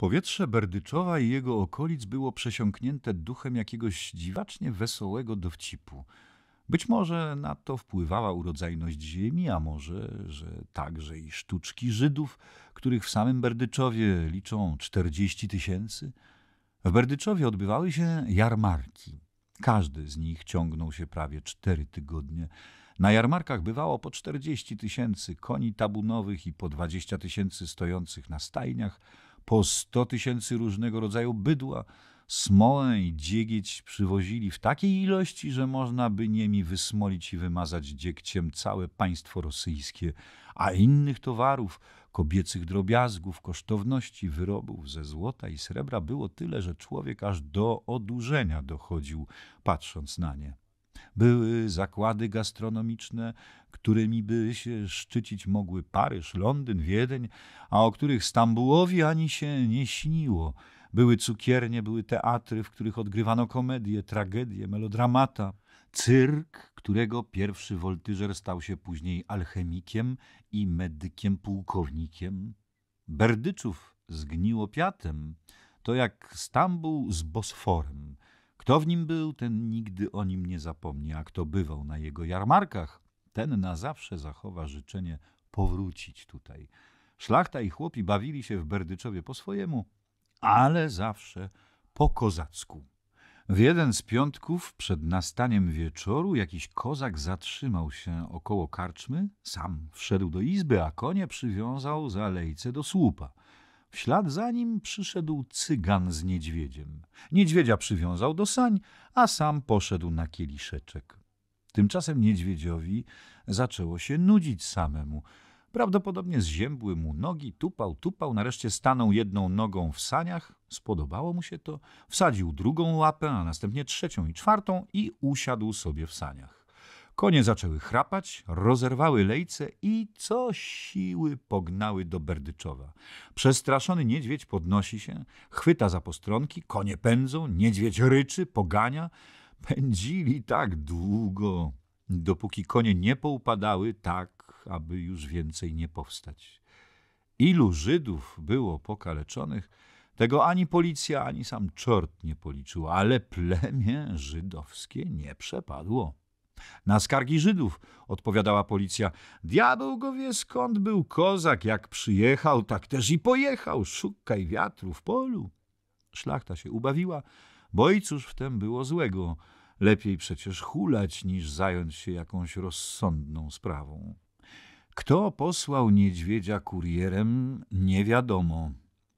Powietrze Berdyczowa i jego okolic było przesiąknięte duchem jakiegoś dziwacznie wesołego dowcipu. Być może na to wpływała urodzajność ziemi, a może, że także i sztuczki Żydów, których w samym Berdyczowie liczą 40 tysięcy. W Berdyczowie odbywały się jarmarki. Każdy z nich ciągnął się prawie cztery tygodnie. Na jarmarkach bywało po 40 tysięcy koni tabunowych i po 20 tysięcy stojących na stajniach – po sto tysięcy różnego rodzaju bydła, smołę i dziegieć przywozili w takiej ilości, że można by nimi wysmolić i wymazać dziegciem całe państwo rosyjskie, a innych towarów, kobiecych drobiazgów, kosztowności wyrobów ze złota i srebra było tyle, że człowiek aż do odurzenia dochodził, patrząc na nie. Były zakłady gastronomiczne, którymi by się szczycić mogły Paryż, Londyn, Wiedeń, a o których Stambułowi ani się nie śniło. Były cukiernie, były teatry, w których odgrywano komedie, tragedie, melodramata. Cyrk, którego pierwszy woltyżer stał się później alchemikiem i medykiem pułkownikiem. Berdyczów zgniło piatem. to jak Stambuł z Bosforem – kto w nim był, ten nigdy o nim nie zapomni, a kto bywał na jego jarmarkach, ten na zawsze zachowa życzenie powrócić tutaj. Szlachta i chłopi bawili się w Berdyczowie po swojemu, ale zawsze po kozacku. W jeden z piątków przed nastaniem wieczoru jakiś kozak zatrzymał się około karczmy, sam wszedł do izby, a konie przywiązał za lejce do słupa – w ślad za nim przyszedł cygan z niedźwiedziem. Niedźwiedzia przywiązał do sań, a sam poszedł na kieliszeczek. Tymczasem niedźwiedziowi zaczęło się nudzić samemu. Prawdopodobnie zziębły mu nogi, tupał, tupał, nareszcie stanął jedną nogą w saniach, spodobało mu się to, wsadził drugą łapę, a następnie trzecią i czwartą i usiadł sobie w saniach. Konie zaczęły chrapać, rozerwały lejce i co siły pognały do Berdyczowa. Przestraszony niedźwiedź podnosi się, chwyta za postronki, konie pędzą, niedźwiedź ryczy, pogania. Pędzili tak długo, dopóki konie nie poupadały tak, aby już więcej nie powstać. Ilu Żydów było pokaleczonych, tego ani policja, ani sam czort nie policzył, ale plemię żydowskie nie przepadło. Na skargi Żydów, odpowiadała policja. Diabeł go wie skąd był kozak, jak przyjechał, tak też i pojechał. Szukaj wiatru w polu. Szlachta się ubawiła, bo i cóż w tym było złego? Lepiej przecież hulać, niż zająć się jakąś rozsądną sprawą. Kto posłał niedźwiedzia kurierem, nie wiadomo.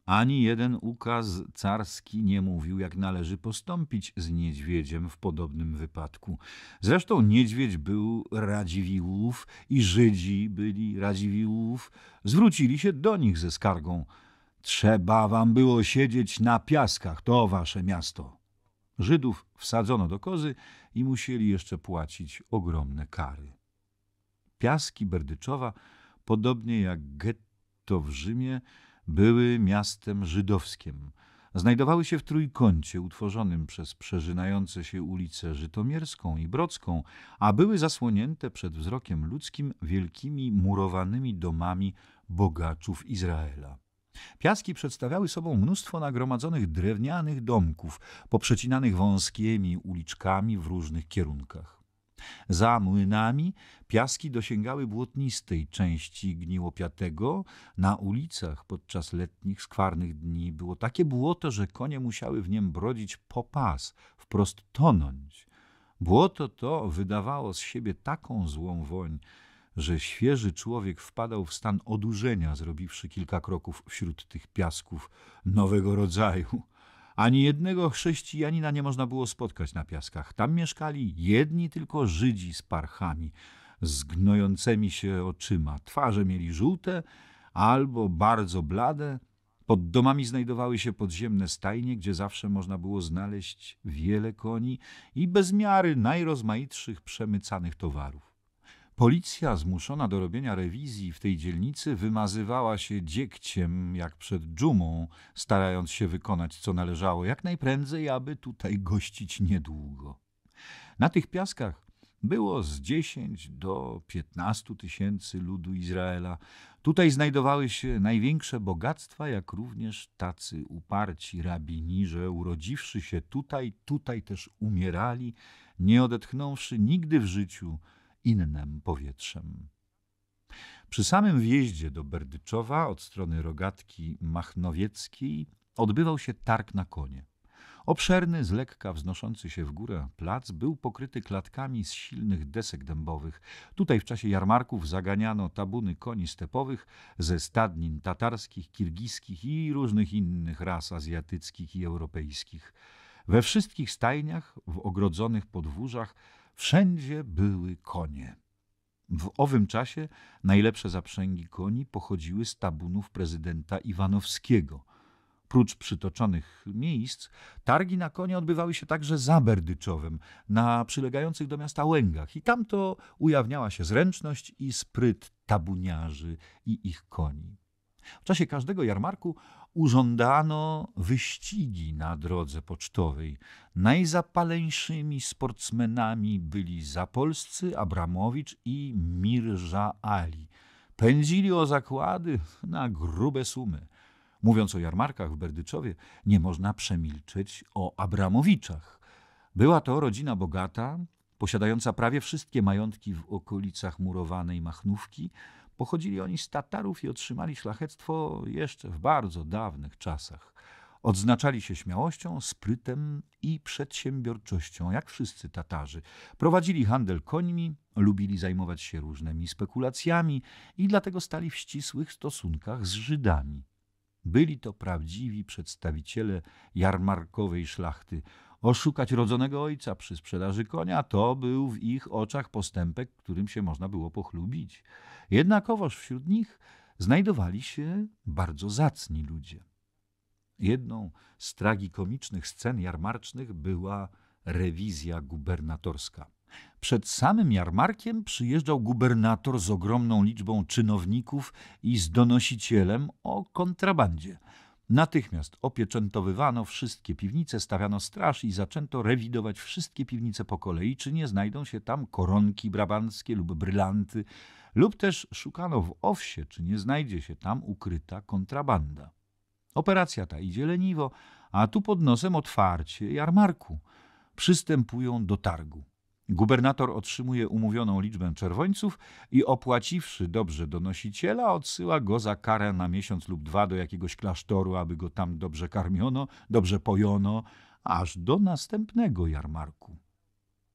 Ani jeden ukaz carski nie mówił, jak należy postąpić z niedźwiedziem w podobnym wypadku. Zresztą niedźwiedź był radziwiłów, i Żydzi byli radziwiłów. Zwrócili się do nich ze skargą. Trzeba wam było siedzieć na piaskach, to wasze miasto. Żydów wsadzono do kozy i musieli jeszcze płacić ogromne kary. Piaski Berdyczowa, podobnie jak getto w Rzymie, były miastem żydowskim. Znajdowały się w trójkącie utworzonym przez przeżynające się ulice Żytomierską i Brocką, a były zasłonięte przed wzrokiem ludzkim wielkimi murowanymi domami bogaczów Izraela. Piaski przedstawiały sobą mnóstwo nagromadzonych drewnianych domków, poprzecinanych wąskimi uliczkami w różnych kierunkach. Za młynami piaski dosięgały błotnistej części Gniłopiatego. Na ulicach podczas letnich, skwarnych dni było takie błoto, że konie musiały w niem brodzić po pas, wprost tonąć. Błoto to wydawało z siebie taką złą woń, że świeży człowiek wpadał w stan odurzenia, zrobiwszy kilka kroków wśród tych piasków nowego rodzaju. Ani jednego chrześcijanina nie można było spotkać na piaskach. Tam mieszkali jedni tylko Żydzi z parchami, z gnojącymi się oczyma. Twarze mieli żółte albo bardzo blade. Pod domami znajdowały się podziemne stajnie, gdzie zawsze można było znaleźć wiele koni i bezmiary najrozmaitszych przemycanych towarów. Policja zmuszona do robienia rewizji w tej dzielnicy wymazywała się dziekciem, jak przed dżumą, starając się wykonać co należało jak najprędzej, aby tutaj gościć niedługo. Na tych piaskach było z 10 do 15 tysięcy ludu Izraela. Tutaj znajdowały się największe bogactwa, jak również tacy uparci rabini, że urodziwszy się tutaj, tutaj też umierali, nie odetchnąwszy nigdy w życiu – innym powietrzem. Przy samym wjeździe do Berdyczowa od strony Rogatki Machnowieckiej odbywał się targ na konie. Obszerny, z lekka wznoszący się w górę plac był pokryty klatkami z silnych desek dębowych. Tutaj w czasie jarmarków zaganiano tabuny koni stepowych ze stadnin tatarskich, kirgiskich i różnych innych ras azjatyckich i europejskich. We wszystkich stajniach, w ogrodzonych podwórzach, Wszędzie były konie. W owym czasie najlepsze zaprzęgi koni pochodziły z tabunów prezydenta Iwanowskiego. Prócz przytoczonych miejsc, targi na konie odbywały się także za Berdyczowem, na przylegających do miasta Łęgach i tamto ujawniała się zręczność i spryt tabuniarzy i ich koni. W czasie każdego jarmarku urządzano wyścigi na drodze pocztowej. Najzapaleńszymi sportsmenami byli zapolscy Abramowicz i Mirza Ali. Pędzili o zakłady na grube sumy. Mówiąc o jarmarkach w Berdyczowie, nie można przemilczeć o Abramowiczach. Była to rodzina bogata, posiadająca prawie wszystkie majątki w okolicach murowanej Machnówki, Pochodzili oni z Tatarów i otrzymali szlachectwo jeszcze w bardzo dawnych czasach. Odznaczali się śmiałością, sprytem i przedsiębiorczością, jak wszyscy Tatarzy. Prowadzili handel końmi, lubili zajmować się różnymi spekulacjami i dlatego stali w ścisłych stosunkach z Żydami. Byli to prawdziwi przedstawiciele jarmarkowej szlachty, oszukać rodzonego ojca przy sprzedaży konia, to był w ich oczach postępek, którym się można było pochlubić. Jednakowoż wśród nich znajdowali się bardzo zacni ludzie. Jedną z tragikomicznych scen jarmarcznych była rewizja gubernatorska. Przed samym jarmarkiem przyjeżdżał gubernator z ogromną liczbą czynowników i z donosicielem o kontrabandzie – Natychmiast opieczętowywano wszystkie piwnice, stawiano straż i zaczęto rewidować wszystkie piwnice po kolei, czy nie znajdą się tam koronki brabanckie lub brylanty, lub też szukano w owsie, czy nie znajdzie się tam ukryta kontrabanda. Operacja ta idzie leniwo, a tu pod nosem otwarcie jarmarku. Przystępują do targu. Gubernator otrzymuje umówioną liczbę czerwońców i opłaciwszy dobrze donosiciela, odsyła go za karę na miesiąc lub dwa do jakiegoś klasztoru, aby go tam dobrze karmiono, dobrze pojono, aż do następnego jarmarku.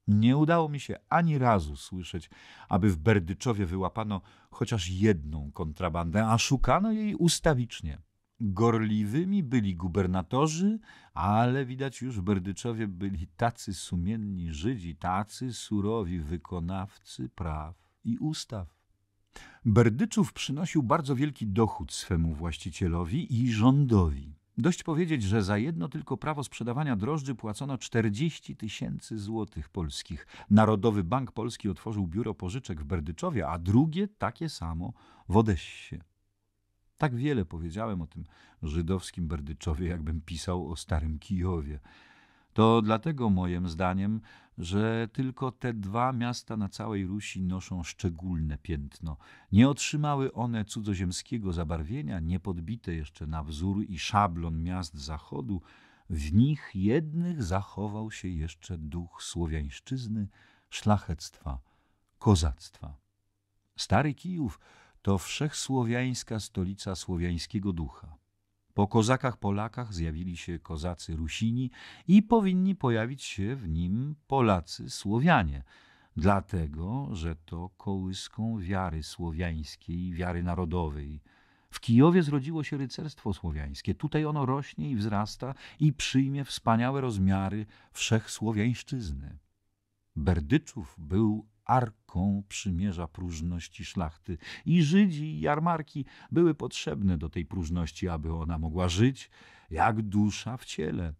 Nie udało mi się ani razu słyszeć, aby w Berdyczowie wyłapano chociaż jedną kontrabandę, a szukano jej ustawicznie. Gorliwymi byli gubernatorzy, ale widać już Berdyczowie byli tacy sumienni Żydzi, tacy surowi wykonawcy praw i ustaw. Berdyczów przynosił bardzo wielki dochód swemu właścicielowi i rządowi. Dość powiedzieć, że za jedno tylko prawo sprzedawania drożdży płacono 40 tysięcy złotych polskich. Narodowy Bank Polski otworzył biuro pożyczek w Berdyczowie, a drugie takie samo w Odessie. Tak wiele powiedziałem o tym żydowskim Berdyczowie, jakbym pisał o starym Kijowie. To dlatego, moim zdaniem, że tylko te dwa miasta na całej Rusi noszą szczególne piętno. Nie otrzymały one cudzoziemskiego zabarwienia, nie podbite jeszcze na wzór i szablon miast zachodu. W nich jednych zachował się jeszcze duch słowiańszczyzny, szlachectwa, kozactwa. Stary Kijów to wszechsłowiańska stolica słowiańskiego ducha. Po kozakach Polakach zjawili się kozacy Rusini i powinni pojawić się w nim Polacy Słowianie, dlatego że to kołyską wiary słowiańskiej, wiary narodowej. W Kijowie zrodziło się rycerstwo słowiańskie. Tutaj ono rośnie i wzrasta i przyjmie wspaniałe rozmiary wszechsłowiańszczyzny. Berdyczów był arką przymierza próżności szlachty. I Żydzi, i jarmarki były potrzebne do tej próżności, aby ona mogła żyć jak dusza w ciele.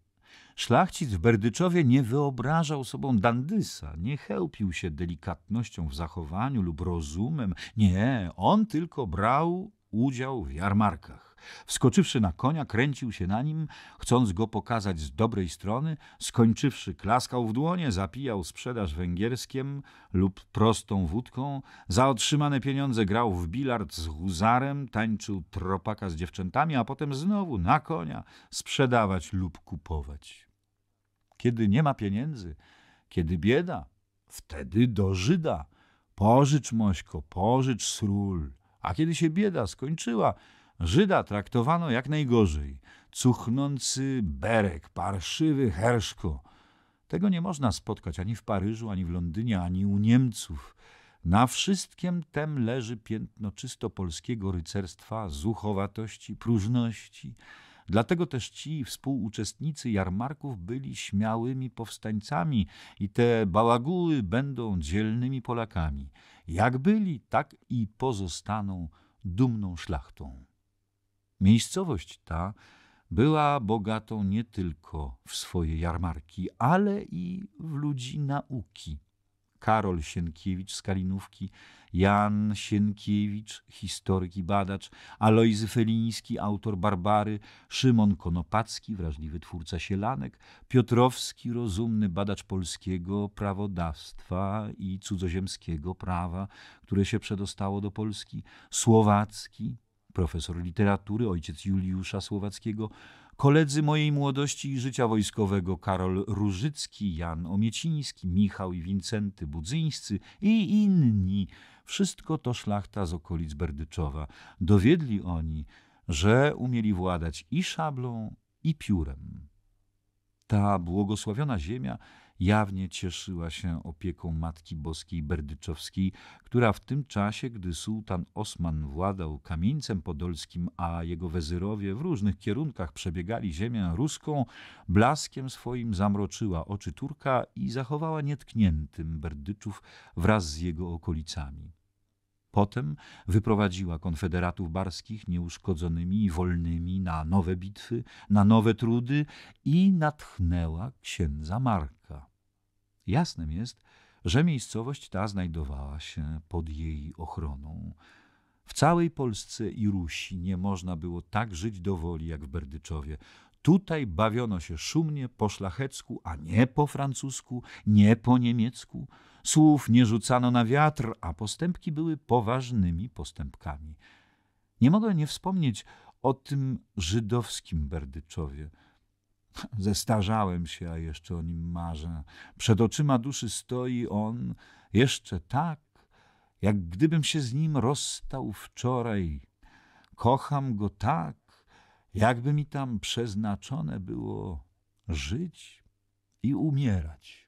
Szlachcic w Berdyczowie nie wyobrażał sobą dandysa, nie chełpił się delikatnością w zachowaniu lub rozumem. Nie, on tylko brał udział w jarmarkach. Wskoczywszy na konia, kręcił się na nim, chcąc go pokazać z dobrej strony, skończywszy klaskał w dłonie, zapijał sprzedaż węgierskiem lub prostą wódką, za otrzymane pieniądze grał w bilard z huzarem, tańczył tropaka z dziewczętami, a potem znowu na konia sprzedawać lub kupować. Kiedy nie ma pieniędzy, kiedy bieda, wtedy do Żyda. Pożycz, Mośko, pożycz sról. A kiedy się bieda skończyła, Żyda traktowano jak najgorzej. Cuchnący berek, parszywy herszko. Tego nie można spotkać ani w Paryżu, ani w Londynie, ani u Niemców. Na wszystkim tem leży piętno czysto polskiego rycerstwa, zuchowatości, próżności. Dlatego też ci współuczestnicy jarmarków byli śmiałymi powstańcami i te bałaguły będą dzielnymi Polakami. Jak byli, tak i pozostaną dumną szlachtą. Miejscowość ta była bogatą nie tylko w swoje jarmarki, ale i w ludzi nauki. Karol Sienkiewicz z Kalinówki, Jan Sienkiewicz, historyk i badacz, Alojzy Feliński, autor Barbary, Szymon Konopacki, wrażliwy twórca Sielanek, Piotrowski, rozumny badacz polskiego prawodawstwa i cudzoziemskiego prawa, które się przedostało do Polski, Słowacki, profesor literatury, ojciec Juliusza Słowackiego, Koledzy mojej młodości i życia wojskowego Karol Różycki, Jan Omieciński, Michał i Wincenty Budzyńscy i inni. Wszystko to szlachta z okolic Berdyczowa. Dowiedli oni, że umieli władać i szablą, i piórem. Ta błogosławiona ziemia jawnie cieszyła się opieką Matki Boskiej Berdyczowskiej, która w tym czasie, gdy sułtan Osman władał kamieńcem podolskim, a jego wezyrowie w różnych kierunkach przebiegali ziemię ruską, blaskiem swoim zamroczyła oczy Turka i zachowała nietkniętym Berdyczów wraz z jego okolicami. Potem wyprowadziła konfederatów barskich nieuszkodzonymi i wolnymi na nowe bitwy, na nowe trudy i natchnęła księdza Marka Jasnym jest, że miejscowość ta znajdowała się pod jej ochroną. W całej Polsce i Rusi nie można było tak żyć do woli jak w Berdyczowie. Tutaj bawiono się szumnie po szlachecku, a nie po francusku, nie po niemiecku. Słów nie rzucano na wiatr, a postępki były poważnymi postępkami. Nie mogę nie wspomnieć o tym żydowskim Berdyczowie – Zestarzałem się, a jeszcze o nim marzę. Przed oczyma duszy stoi on jeszcze tak, jak gdybym się z nim rozstał wczoraj. Kocham go tak, jakby mi tam przeznaczone było żyć i umierać.